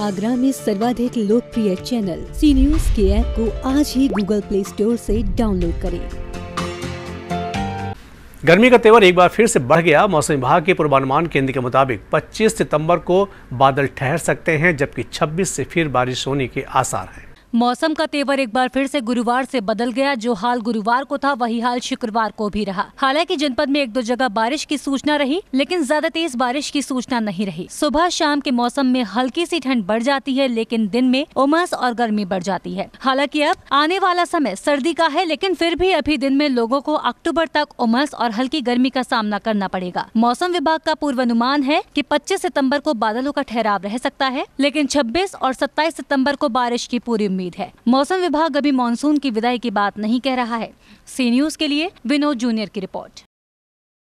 आगरा में सर्वाधिक लोकप्रिय चैनल सी न्यूज के ऐप को आज ही गूगल प्ले स्टोर से डाउनलोड करें गर्मी का तेवर एक बार फिर से बढ़ गया मौसम विभाग के पूर्वानुमान केंद्र के मुताबिक 25 सितंबर को बादल ठहर सकते हैं जबकि 26 से फिर बारिश होने के आसार हैं मौसम का तेवर एक बार फिर से गुरुवार से बदल गया जो हाल गुरुवार को था वही हाल शुक्रवार को भी रहा हालांकि जनपद में एक दो जगह बारिश की सूचना रही लेकिन ज्यादा तेज बारिश की सूचना नहीं रही सुबह शाम के मौसम में हल्की सी ठंड बढ़ जाती है लेकिन दिन में उमस और गर्मी बढ़ जाती है हालांकि अब आने वाला समय सर्दी का है लेकिन फिर भी अभी दिन में लोगो को अक्टूबर तक उमस और हल्की गर्मी का सामना करना पड़ेगा मौसम विभाग का पूर्वानुमान है की पच्चीस सितम्बर को बादलों का ठहराव रह सकता है लेकिन छब्बीस और सत्ताईस सितम्बर को बारिश की पूरी उम्मीद उम्मीद है मौसम विभाग अभी मानसून की विदाई की बात नहीं कह रहा है सी न्यूज के लिए विनोद जूनियर की रिपोर्ट